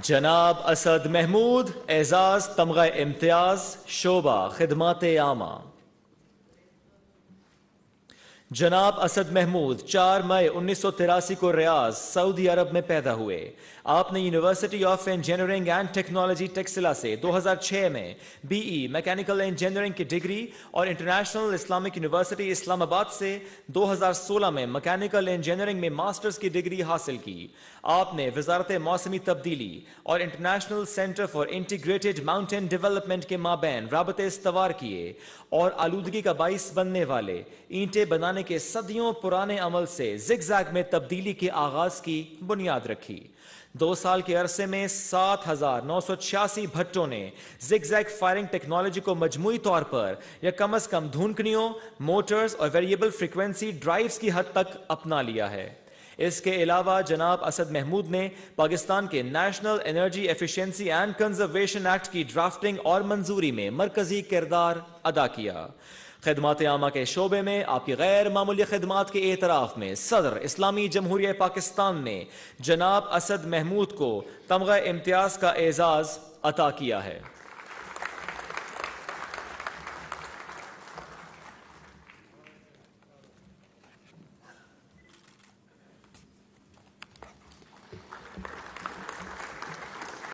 जनाब असद महमूद एजाज तमगा इम्तियाज शोबा खिदमत आमा जनाब असद महमूद 4 मई उन्नीस को रियाज सऊदी अरब में पैदा हुए आपने university of engineering and technology Taxila से 2006 में बीई मैकेनिकल इंजीनियरिंग की डिग्री और इंटरनेशनल इस्लामिक यूनिवर्सिटी इस्लामाबाद से 2016 में मैकेनिकल इंजीनियरिंग में मास्टर्स की डिग्री हासिल की आपने वजारत मौसमी तब्दीली और international centre for integrated mountain development के माबेन रबते इस्तवार किए और आलूदगी का बाइस बनने वाले ईंटें बनाने बनाने के सदियों पुराने अमल से जिगजैग में तब्दीली के आगाज की बुनियाद रखी दो साल के अरसे में सात हजार नौ सौ छियासी भट्टों ने जिगजैग फायरिंग टेक्नोलॉजी को मजमू तौर पर या कम अज कम धूनकनियों मोटर्स और वेरिएबल फ्रिक्वेंसी ड्राइव्स की हद तक अपना लिया है इसके अलावा जनाब असद महमूद ने पाकिस्तान के national energy efficiency and conservation act की ड्राफ्टिंग और मंजूरी में मरकजी किरदार अदा किया खदमात आमा के शोबे में आपकी गैर मामूली खदमात के एतराफ़ में सदर इस्लामी जमहूरिया पाकिस्तान ने जनाब असद महमूद को तमगा इम्तियाज़ का एजाज़ अता किया है